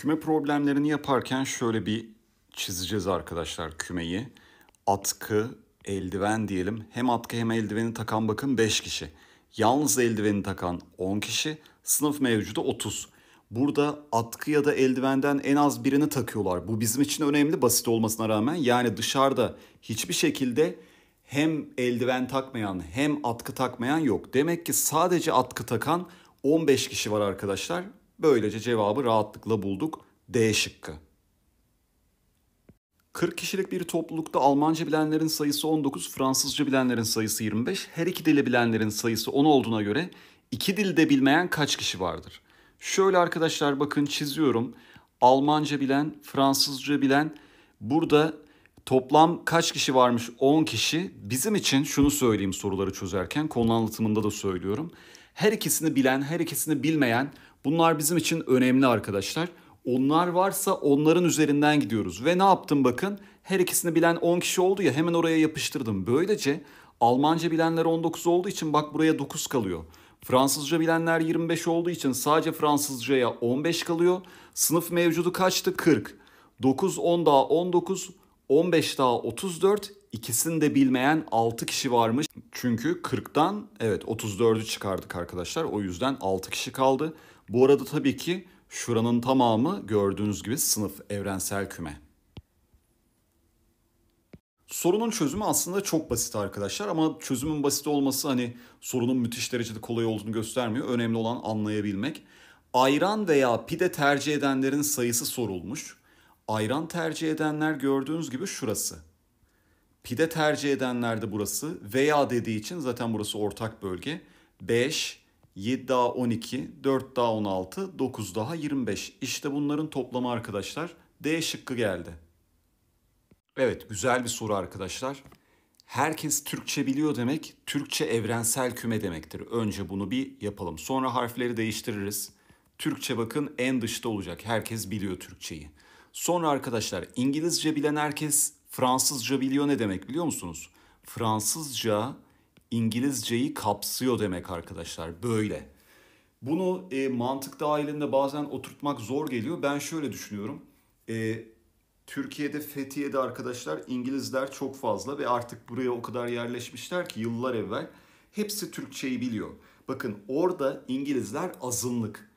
Küme problemlerini yaparken şöyle bir çizeceğiz arkadaşlar kümeyi. Atkı, eldiven diyelim. Hem atkı hem eldiveni takan bakın 5 kişi. Yalnız eldiveni takan 10 kişi. Sınıf mevcudu 30. Burada atkı ya da eldivenden en az birini takıyorlar. Bu bizim için önemli basit olmasına rağmen. Yani dışarıda hiçbir şekilde hem eldiven takmayan hem atkı takmayan yok. Demek ki sadece atkı takan 15 kişi var arkadaşlar. Böylece cevabı rahatlıkla bulduk. D şıkkı. 40 kişilik bir toplulukta Almanca bilenlerin sayısı 19, Fransızca bilenlerin sayısı 25, her iki dili bilenlerin sayısı 10 olduğuna göre iki dilde bilmeyen kaç kişi vardır? Şöyle arkadaşlar bakın çiziyorum. Almanca bilen, Fransızca bilen burada toplam kaç kişi varmış? 10 kişi. Bizim için şunu söyleyeyim soruları çözerken konu anlatımında da söylüyorum. Her ikisini bilen, her ikisini bilmeyen Bunlar bizim için önemli arkadaşlar. Onlar varsa onların üzerinden gidiyoruz. Ve ne yaptım bakın? Her ikisini bilen 10 kişi oldu ya hemen oraya yapıştırdım. Böylece Almanca bilenler 19 olduğu için bak buraya 9 kalıyor. Fransızca bilenler 25 olduğu için sadece Fransızcaya 15 kalıyor. Sınıf mevcudu kaçtı? 40. 9, 10 daha 19, 15 daha 34. İkisini de bilmeyen 6 kişi varmış. Çünkü 40'dan evet 34'ü çıkardık arkadaşlar. O yüzden 6 kişi kaldı. Bu arada tabii ki şuranın tamamı gördüğünüz gibi sınıf, evrensel küme. Sorunun çözümü aslında çok basit arkadaşlar ama çözümün basit olması hani sorunun müthiş derecede kolay olduğunu göstermiyor. Önemli olan anlayabilmek. Ayran veya pide tercih edenlerin sayısı sorulmuş. Ayran tercih edenler gördüğünüz gibi şurası. Pide tercih edenler de burası veya dediği için zaten burası ortak bölge. 5, 7 daha 12, 4 daha 16, 9 daha 25. İşte bunların toplamı arkadaşlar. D şıkkı geldi. Evet güzel bir soru arkadaşlar. Herkes Türkçe biliyor demek, Türkçe evrensel küme demektir. Önce bunu bir yapalım. Sonra harfleri değiştiririz. Türkçe bakın en dışta olacak. Herkes biliyor Türkçeyi. Sonra arkadaşlar İngilizce bilen herkes Fransızca biliyor ne demek biliyor musunuz? Fransızca İngilizceyi kapsıyor demek arkadaşlar böyle. Bunu e, mantık dahilinde bazen oturtmak zor geliyor. Ben şöyle düşünüyorum. E, Türkiye'de Fethiye'de arkadaşlar İngilizler çok fazla ve artık buraya o kadar yerleşmişler ki yıllar evvel hepsi Türkçeyi biliyor. Bakın orada İngilizler azınlık.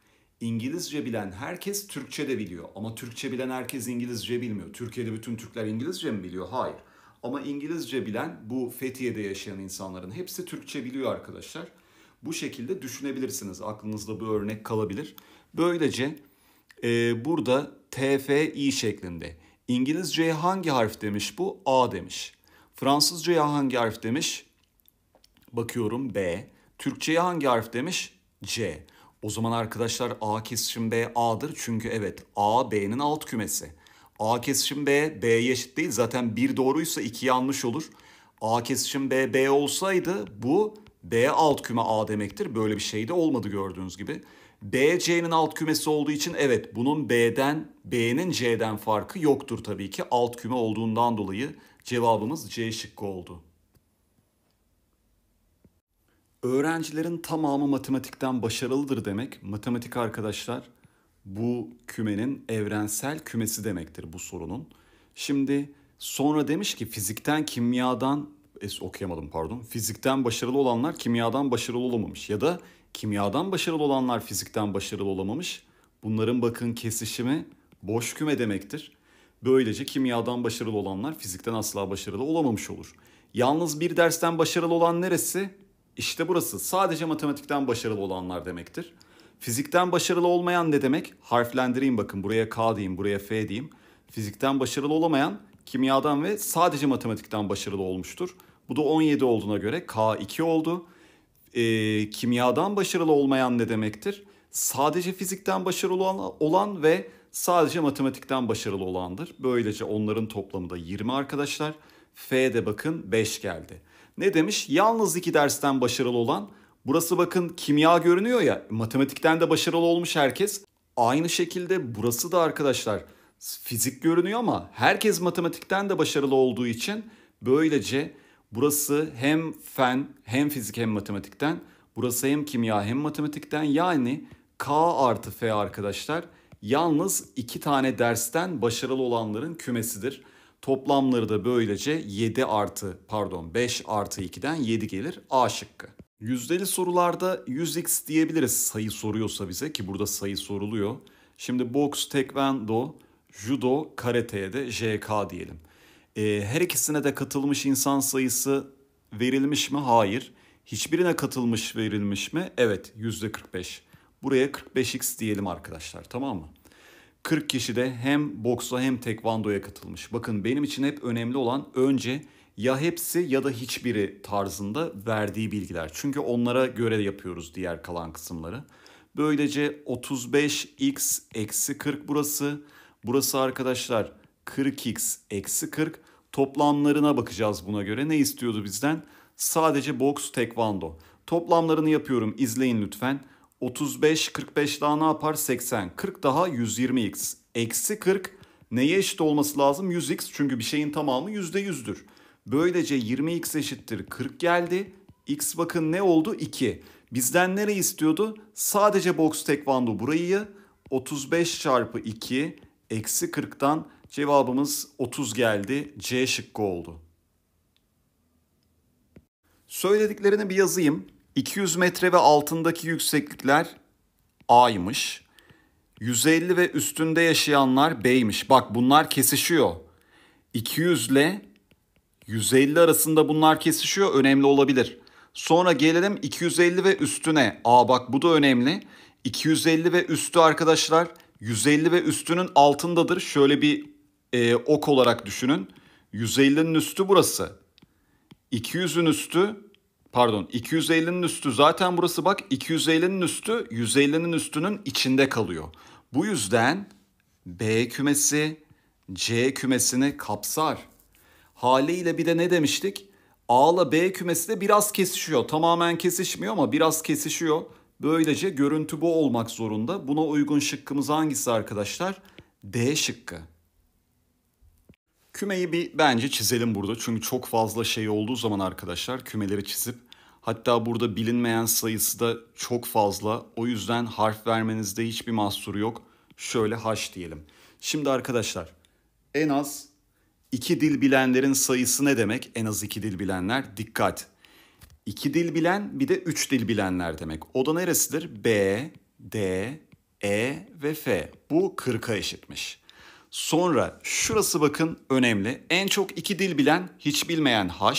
İngilizce bilen herkes Türkçe de biliyor ama Türkçe bilen herkes İngilizce bilmiyor. Türkiye'de bütün Türkler İngilizce mi biliyor? Hayır. Ama İngilizce bilen bu Fethiye'de yaşayan insanların hepsi Türkçe biliyor arkadaşlar. Bu şekilde düşünebilirsiniz. Aklınızda bu örnek kalabilir. Böylece e, burada TFI şeklinde. İngilizceye hangi harf demiş bu? A demiş. Fransızcaya hangi harf demiş? Bakıyorum B. Türkçeye hangi harf demiş? C. O zaman arkadaşlar A kesişim B A'dır. Çünkü evet A B'nin alt kümesi. A kesişim B, B'ye eşit değil. Zaten 1 doğruysa 2 yanlış olur. A kesişim B, B olsaydı bu B alt küme A demektir. Böyle bir şey de olmadı gördüğünüz gibi. B, C'nin alt kümesi olduğu için evet bunun B'den, B'nin C'den farkı yoktur tabii ki. Alt küme olduğundan dolayı cevabımız C şıkkı oldu. Öğrencilerin tamamı matematikten başarılıdır demek. Matematik arkadaşlar bu kümenin evrensel kümesi demektir bu sorunun. Şimdi sonra demiş ki fizikten kimyadan es okuyamadım pardon. Fizikten başarılı olanlar kimyadan başarılı olamamış ya da kimyadan başarılı olanlar fizikten başarılı olamamış. Bunların bakın kesişimi boş küme demektir. Böylece kimyadan başarılı olanlar fizikten asla başarılı olamamış olur. Yalnız bir dersten başarılı olan neresi? İşte burası. Sadece matematikten başarılı olanlar demektir. Fizikten başarılı olmayan ne demek? Harflendireyim bakın buraya K diyeyim buraya F diyeyim. Fizikten başarılı olamayan kimyadan ve sadece matematikten başarılı olmuştur. Bu da 17 olduğuna göre K2 oldu. E, kimyadan başarılı olmayan ne demektir? Sadece fizikten başarılı olan, olan ve sadece matematikten başarılı olandır. Böylece onların toplamı da 20 arkadaşlar. F'de bakın 5 geldi. Ne demiş? Yalnız iki dersten başarılı olan Burası bakın kimya görünüyor ya. Matematikten de başarılı olmuş herkes. Aynı şekilde burası da arkadaşlar fizik görünüyor ama herkes matematikten de başarılı olduğu için böylece burası hem fen hem fizik hem matematikten burası hem kimya hem matematikten yani K artı F arkadaşlar yalnız iki tane dersten başarılı olanların kümesidir. Toplamları da böylece 7 artı pardon 5 artı 2'den 7 gelir A şıkkı. Yüzdeli sorularda 100x diyebiliriz sayı soruyorsa bize ki burada sayı soruluyor. Şimdi boks, tekvendo, judo, karateye de JK diyelim. E, her ikisine de katılmış insan sayısı verilmiş mi? Hayır. Hiçbirine katılmış verilmiş mi? Evet %45. Buraya 45x diyelim arkadaşlar tamam mı? 40 kişi de hem boksa hem tekvandoya katılmış. Bakın benim için hep önemli olan önce ya hepsi ya da hiçbiri tarzında verdiği bilgiler. Çünkü onlara göre yapıyoruz diğer kalan kısımları. Böylece 35x eksi 40 burası. Burası arkadaşlar 40x eksi 40. Toplamlarına bakacağız buna göre. Ne istiyordu bizden? Sadece boks tekvando. Toplamlarını yapıyorum izleyin lütfen. 35, 45 daha ne yapar? 80. 40 daha 120x. Eksi 40 neye eşit olması lazım? 100x çünkü bir şeyin tamamı %100'dür. Böylece 20x eşittir 40 geldi. X bakın ne oldu? 2. Bizden nereyi istiyordu? Sadece box tekvando burayı. 35 çarpı 2 eksi 40'tan cevabımız 30 geldi. C şıkkı oldu. Söylediklerini bir yazayım. 200 metre ve altındaki yükseklikler A'ymış. 150 ve üstünde yaşayanlar B'ymiş. Bak bunlar kesişiyor. 200 ile 150 arasında bunlar kesişiyor önemli olabilir. Sonra gelelim 250 ve üstüne. Aa bak bu da önemli. 250 ve üstü arkadaşlar 150 ve üstünün altındadır. Şöyle bir e, ok olarak düşünün. 150'nin üstü burası. 200'ün üstü pardon 250'nin üstü zaten burası bak 250'nin üstü 150'nin üstünün içinde kalıyor. Bu yüzden B kümesi C kümesini kapsar haliyle bir de ne demiştik? A ile B kümesi de biraz kesişiyor. Tamamen kesişmiyor ama biraz kesişiyor. Böylece görüntü bu olmak zorunda. Buna uygun şıkkımız hangisi arkadaşlar? D şıkkı. Kümeyi bir bence çizelim burada. Çünkü çok fazla şey olduğu zaman arkadaşlar kümeleri çizip hatta burada bilinmeyen sayısı da çok fazla. O yüzden harf vermenizde hiçbir mahsuru yok. Şöyle H diyelim. Şimdi arkadaşlar en az İki dil bilenlerin sayısı ne demek? En az iki dil bilenler. Dikkat. İki dil bilen bir de üç dil bilenler demek. O da neresidir? B, D, E ve F. Bu 40'a eşitmiş. Sonra şurası bakın önemli. En çok iki dil bilen, hiç bilmeyen H.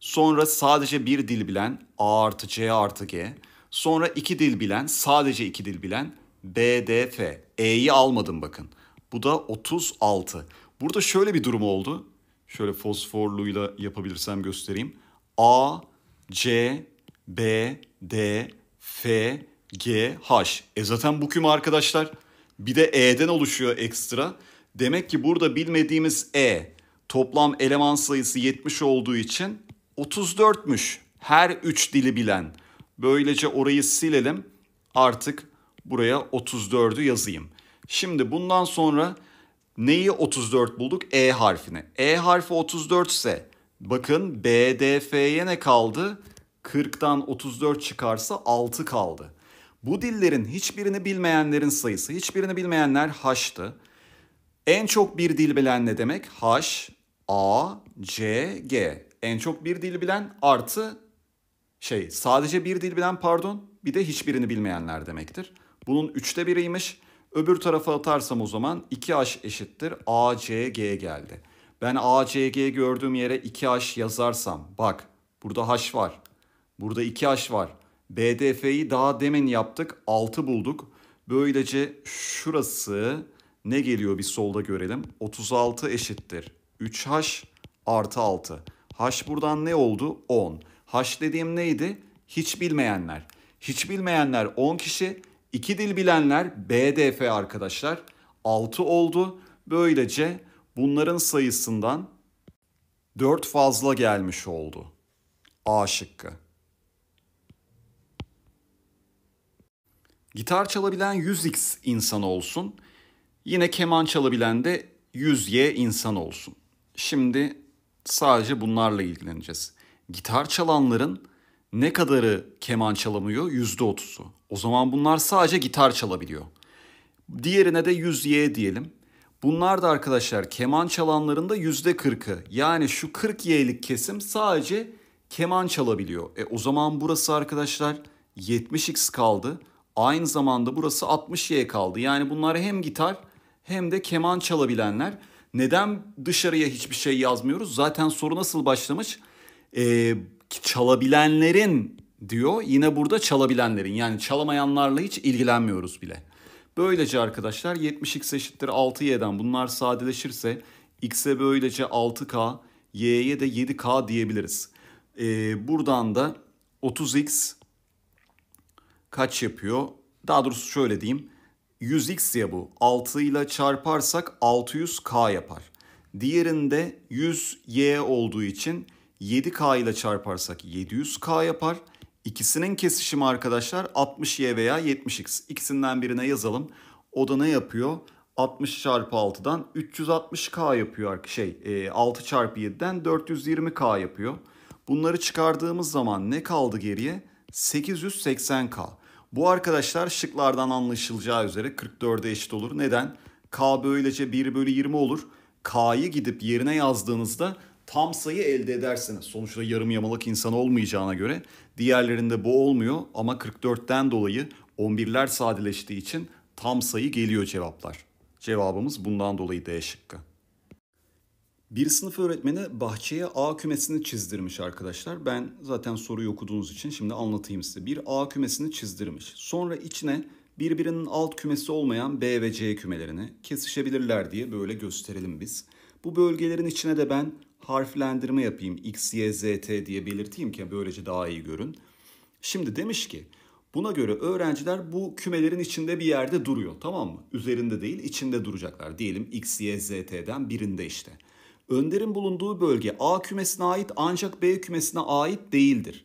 Sonra sadece bir dil bilen A artı C artı G. Sonra iki dil bilen, sadece iki dil bilen B, D, F. E'yi almadım bakın. Bu da 36. Burada şöyle bir durum oldu. Şöyle fosforluyla yapabilirsem göstereyim. A, C, B, D, F, G, H. E zaten bu küm arkadaşlar. Bir de E'den oluşuyor ekstra. Demek ki burada bilmediğimiz E toplam eleman sayısı 70 olduğu için 34'müş. Her 3 dili bilen. Böylece orayı silelim. Artık buraya 34'ü yazayım. Şimdi bundan sonra Neyi 34 bulduk? E harfini. E harfi 34 ise bakın BDF'ye ne kaldı? 40'tan 34 çıkarsa 6 kaldı. Bu dillerin hiçbirini bilmeyenlerin sayısı, hiçbirini bilmeyenler haştı En çok bir dil bilen ne demek? H, A, C, G. En çok bir dil bilen artı şey sadece bir dil bilen pardon bir de hiçbirini bilmeyenler demektir. Bunun üçte biriymiş. Öbür tarafa atarsam o zaman 2H eşittir ACG geldi. Ben ACG gördüğüm yere 2H yazarsam bak burada H var. Burada 2H var. BDF'yi daha demin yaptık 6 bulduk. Böylece şurası ne geliyor bir solda görelim. 36 eşittir 3H artı 6. H buradan ne oldu? 10. H dediğim neydi? Hiç bilmeyenler. Hiç bilmeyenler 10 kişi. İki dil bilenler BDF arkadaşlar 6 oldu. Böylece bunların sayısından 4 fazla gelmiş oldu. A şıkkı. Gitar çalabilen 100x insan olsun. Yine keman çalabilen de 100y insan olsun. Şimdi sadece bunlarla ilgileneceğiz. Gitar çalanların ne kadarı keman çalamıyor? %30'u. O zaman bunlar sadece gitar çalabiliyor. Diğerine de 100Y diyelim. Bunlar da arkadaşlar keman çalanların da %40'ı. Yani şu 40Y'lik kesim sadece keman çalabiliyor. E o zaman burası arkadaşlar 70X kaldı. Aynı zamanda burası 60Y kaldı. Yani bunlar hem gitar hem de keman çalabilenler. Neden dışarıya hiçbir şey yazmıyoruz? Zaten soru nasıl başlamış? Ee, çalabilenlerin diyor. Yine burada çalabilenlerin yani çalamayanlarla hiç ilgilenmiyoruz bile. Böylece arkadaşlar 70x eşittir 6y'den bunlar sadeleşirse x'e böylece 6k, y'ye de 7k diyebiliriz. Ee, buradan da 30x kaç yapıyor? Daha doğrusu şöyle diyeyim. 100x ya bu. 6 ile çarparsak 600k yapar. Diğerinde 100y olduğu için 7k ile çarparsak 700k yapar. İkisinin kesişimi arkadaşlar 60y veya 70x. İkisinden birine yazalım. O da ne yapıyor? 60 çarpı 6'dan 360k yapıyor şey 6 e, çarpı 7'den 420k yapıyor. Bunları çıkardığımız zaman ne kaldı geriye? 880k. Bu arkadaşlar şıklardan anlaşılacağı üzere 44'e eşit olur. Neden? K böylece 1 bölü 20 olur. K'yı gidip yerine yazdığınızda tam sayı elde edersiniz. sonuçta yarım yamalak insan olmayacağına göre diğerlerinde bu olmuyor ama 44'ten dolayı 11'ler sadeleştiği için tam sayı geliyor cevaplar. Cevabımız bundan dolayı D şıkkı. Bir sınıf öğretmeni bahçeye A kümesini çizdirmiş arkadaşlar. Ben zaten soruyu okuduğunuz için şimdi anlatayım size. Bir A kümesini çizdirmiş. Sonra içine birbirinin alt kümesi olmayan B ve C kümelerini kesişebilirler diye böyle gösterelim biz. Bu bölgelerin içine de ben harflendirme yapayım. X, Y, Z, T diye belirteyim ki böylece daha iyi görün. Şimdi demiş ki buna göre öğrenciler bu kümelerin içinde bir yerde duruyor tamam mı? Üzerinde değil içinde duracaklar. Diyelim X, Y, Z, T'den birinde işte. Önder'in bulunduğu bölge A kümesine ait ancak B kümesine ait değildir.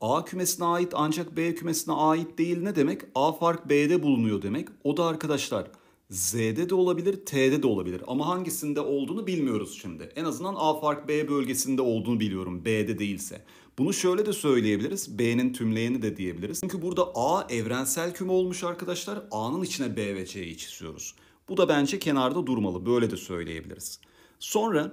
A kümesine ait ancak B kümesine ait değil ne demek? A fark B'de bulunuyor demek. O da arkadaşlar Z'de de olabilir, T'de de olabilir. Ama hangisinde olduğunu bilmiyoruz şimdi. En azından A fark B bölgesinde olduğunu biliyorum. B'de değilse. Bunu şöyle de söyleyebiliriz. B'nin tümleyeni de diyebiliriz. Çünkü burada A evrensel küme olmuş arkadaşlar. A'nın içine B ve C'yi çiziyoruz. Bu da bence kenarda durmalı. Böyle de söyleyebiliriz. Sonra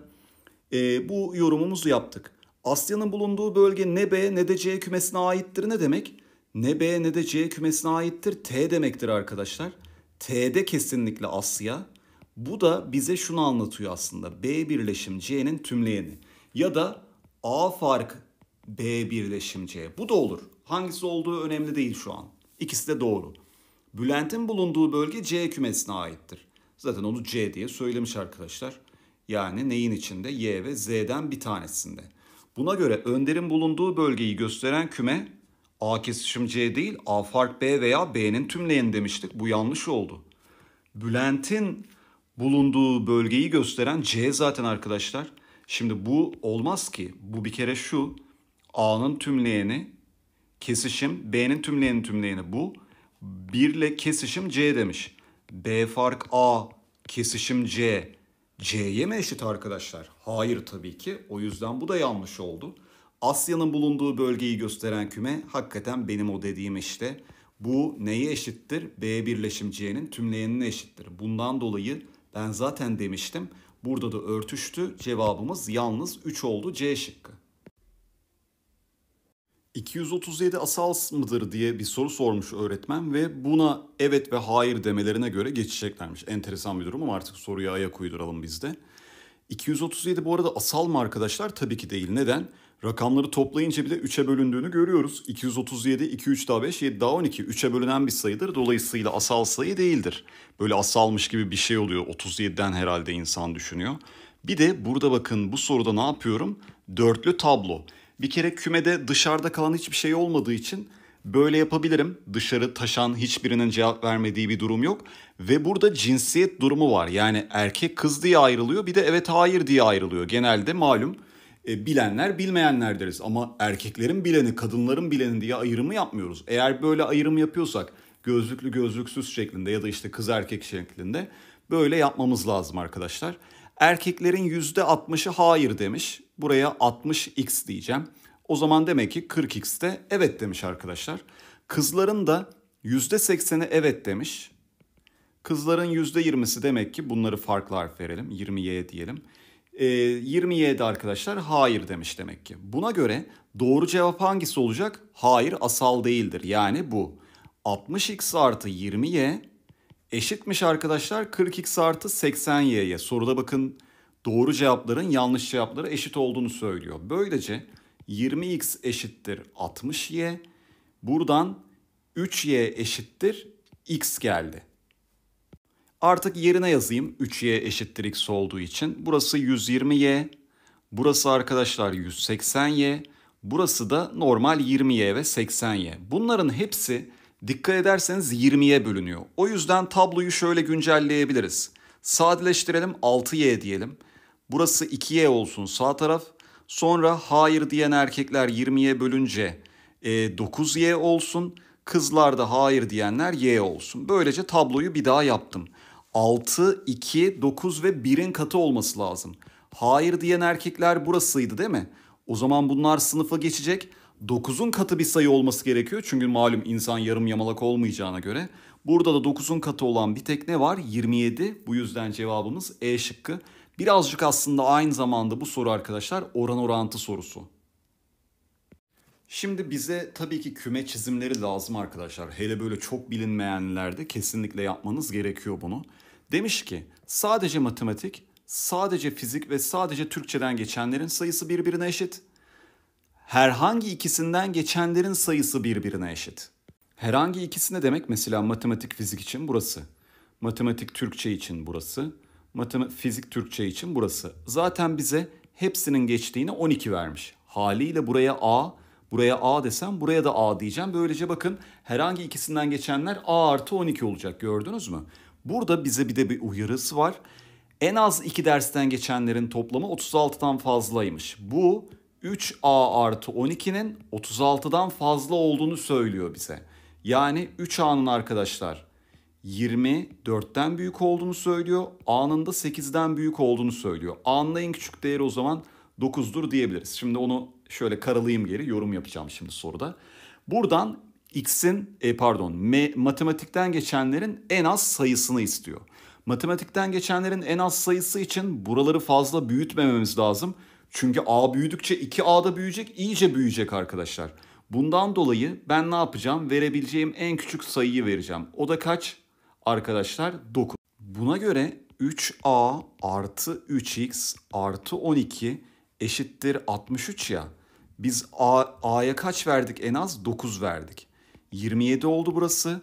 e, bu yorumumuzu yaptık. Asya'nın bulunduğu bölge ne B ne de C kümesine aittir ne demek? Ne B ne de C kümesine aittir T demektir arkadaşlar. T'de kesinlikle Asya. Bu da bize şunu anlatıyor aslında. B birleşim C'nin tümleyeni. Ya da A fark B birleşim C. Bu da olur. Hangisi olduğu önemli değil şu an. İkisi de doğru. Bülent'in bulunduğu bölge C kümesine aittir. Zaten onu C diye söylemiş arkadaşlar. Yani neyin içinde? Y ve Z'den bir tanesinde. Buna göre Önder'in bulunduğu bölgeyi gösteren küme A kesişim C değil A fark B veya B'nin tümleyeni demiştik. Bu yanlış oldu. Bülent'in bulunduğu bölgeyi gösteren C zaten arkadaşlar. Şimdi bu olmaz ki. Bu bir kere şu. A'nın tümleyeni kesişim B'nin tümleyeni tümleyeni bu. 1 ile kesişim C demiş. B fark A kesişim C. C'ye mi eşit arkadaşlar? Hayır tabii ki. O yüzden bu da yanlış oldu. Asya'nın bulunduğu bölgeyi gösteren küme hakikaten benim o dediğim işte. Bu neye eşittir? B birleşim C'nin tümleyenine eşittir. Bundan dolayı ben zaten demiştim. Burada da örtüştü. Cevabımız yalnız 3 oldu C şıkkı. 237 asal mıdır diye bir soru sormuş öğretmen ve buna evet ve hayır demelerine göre geçeceklermiş. Enteresan bir durum ama artık soruya ayak uyduralım biz de. 237 bu arada asal mı arkadaşlar? Tabii ki değil. Neden? Rakamları toplayınca bir de 3'e bölündüğünü görüyoruz. 237, 2, 3 daha 5, 7 daha 12. 3'e bölünen bir sayıdır. Dolayısıyla asal sayı değildir. Böyle asalmış gibi bir şey oluyor. 37'den herhalde insan düşünüyor. Bir de burada bakın bu soruda ne yapıyorum? Dörtlü tablo. Bir kere kümede dışarıda kalan hiçbir şey olmadığı için böyle yapabilirim. Dışarı taşan hiçbirinin cevap vermediği bir durum yok. Ve burada cinsiyet durumu var. Yani erkek kız diye ayrılıyor bir de evet hayır diye ayrılıyor. Genelde malum e, bilenler bilmeyenler deriz. Ama erkeklerin bileni kadınların bileni diye ayrımı yapmıyoruz. Eğer böyle ayrım yapıyorsak gözlüklü gözlüksüz şeklinde ya da işte kız erkek şeklinde böyle yapmamız lazım arkadaşlar. Erkeklerin %60'ı hayır demiş. Buraya 60x diyeceğim. O zaman demek ki 40x de evet demiş arkadaşlar. Kızların da %80'i evet demiş. Kızların %20'si demek ki bunları farklı harf verelim. 20y diyelim. E, ee, 27 arkadaşlar hayır demiş demek ki. Buna göre doğru cevap hangisi olacak? Hayır asal değildir. Yani bu 60x artı 20y eşitmiş arkadaşlar 40x artı 80y'ye. Soruda bakın doğru cevapların yanlış cevapları eşit olduğunu söylüyor. Böylece 20x eşittir 60y. Buradan 3y eşittir x geldi. Artık yerine yazayım 3y eşittir x olduğu için. Burası 120y, burası arkadaşlar 180y, burası da normal 20y ve 80y. Bunların hepsi dikkat ederseniz 20'ye bölünüyor. O yüzden tabloyu şöyle güncelleyebiliriz. Sadeleştirelim 6y diyelim. Burası 2y olsun sağ taraf. Sonra hayır diyen erkekler 20'ye bölünce e, 9y olsun. Kızlarda hayır diyenler y olsun. Böylece tabloyu bir daha yaptım. 6, 2, 9 ve 1'in katı olması lazım. Hayır diyen erkekler burasıydı değil mi? O zaman bunlar sınıfa geçecek. 9'un katı bir sayı olması gerekiyor. Çünkü malum insan yarım yamalak olmayacağına göre. Burada da 9'un katı olan bir tekne var? 27. Bu yüzden cevabımız E şıkkı. Birazcık aslında aynı zamanda bu soru arkadaşlar oran orantı sorusu. Şimdi bize tabii ki küme çizimleri lazım arkadaşlar. Hele böyle çok bilinmeyenlerde kesinlikle yapmanız gerekiyor bunu. Demiş ki sadece matematik, sadece fizik ve sadece Türkçeden geçenlerin sayısı birbirine eşit. Herhangi ikisinden geçenlerin sayısı birbirine eşit. Herhangi ikisine demek? Mesela matematik fizik için burası. Matematik Türkçe için burası. Matematik fizik Türkçe için burası. Zaten bize hepsinin geçtiğini 12 vermiş. Haliyle buraya A, Buraya A desem buraya da A diyeceğim. Böylece bakın herhangi ikisinden geçenler A artı 12 olacak gördünüz mü? Burada bize bir de bir uyarısı var. En az iki dersten geçenlerin toplamı 36'dan fazlaymış. Bu 3A artı 12'nin 36'dan fazla olduğunu söylüyor bize. Yani 3A'nın arkadaşlar 24'ten büyük olduğunu söylüyor. A'nın da 8'den büyük olduğunu söylüyor. A'nın en küçük değeri o zaman 9'dur diyebiliriz. Şimdi onu şöyle karalayayım geri yorum yapacağım şimdi soruda. Buradan x'in e, pardon m, matematikten geçenlerin en az sayısını istiyor. Matematikten geçenlerin en az sayısı için buraları fazla büyütmememiz lazım. Çünkü a büyüdükçe 2a da büyüyecek, iyice büyüyecek arkadaşlar. Bundan dolayı ben ne yapacağım? Verebileceğim en küçük sayıyı vereceğim. O da kaç? Arkadaşlar 9. Buna göre 3a artı 3x artı 12 eşittir 63 ya. Biz A'ya kaç verdik? En az 9 verdik. 27 oldu burası.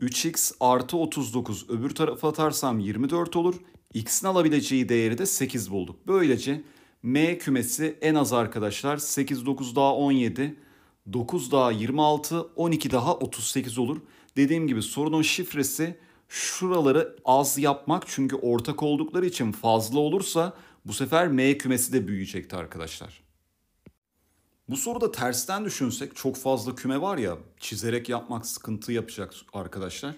3x artı 39 öbür tarafa atarsam 24 olur. X'in alabileceği değeri de 8 bulduk. Böylece M kümesi en az arkadaşlar 8, 9 daha 17, 9 daha 26, 12 daha 38 olur. Dediğim gibi sorunun şifresi şuraları az yapmak çünkü ortak oldukları için fazla olursa bu sefer M kümesi de büyüyecekti arkadaşlar. Bu soruda tersten düşünsek çok fazla küme var ya çizerek yapmak sıkıntı yapacak arkadaşlar.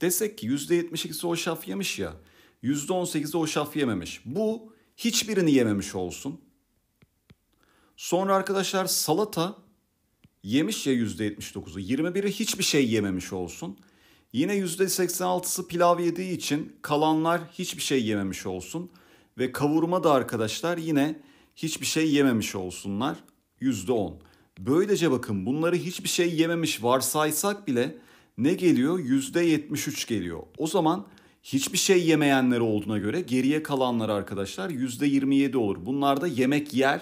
Desek ki %72'si o şaf yemiş ya %18'i o şaf yememiş. Bu hiçbirini yememiş olsun. Sonra arkadaşlar salata yemiş ya %79'u. 21'i hiçbir şey yememiş olsun. Yine %86'sı pilav yediği için kalanlar hiçbir şey yememiş olsun. Ve kavurma da arkadaşlar yine hiçbir şey yememiş olsunlar. %10. Böylece bakın bunları hiçbir şey yememiş varsaysak bile ne geliyor? %73 geliyor. O zaman hiçbir şey yemeyenler olduğuna göre geriye kalanlar arkadaşlar %27 olur. Bunlar da yemek yer.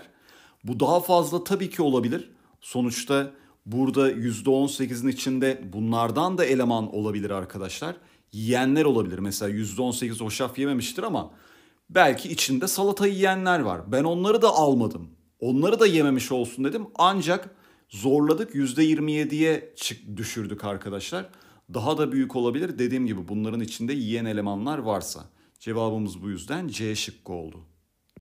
Bu daha fazla tabii ki olabilir. Sonuçta burada %18'in içinde bunlardan da eleman olabilir arkadaşlar. Yiyenler olabilir. Mesela %18 hoşaf yememiştir ama belki içinde salata yiyenler var. Ben onları da almadım. Onları da yememiş olsun dedim. Ancak zorladık %27'ye çık düşürdük arkadaşlar. Daha da büyük olabilir. Dediğim gibi bunların içinde yiyen elemanlar varsa. Cevabımız bu yüzden C şıkkı oldu.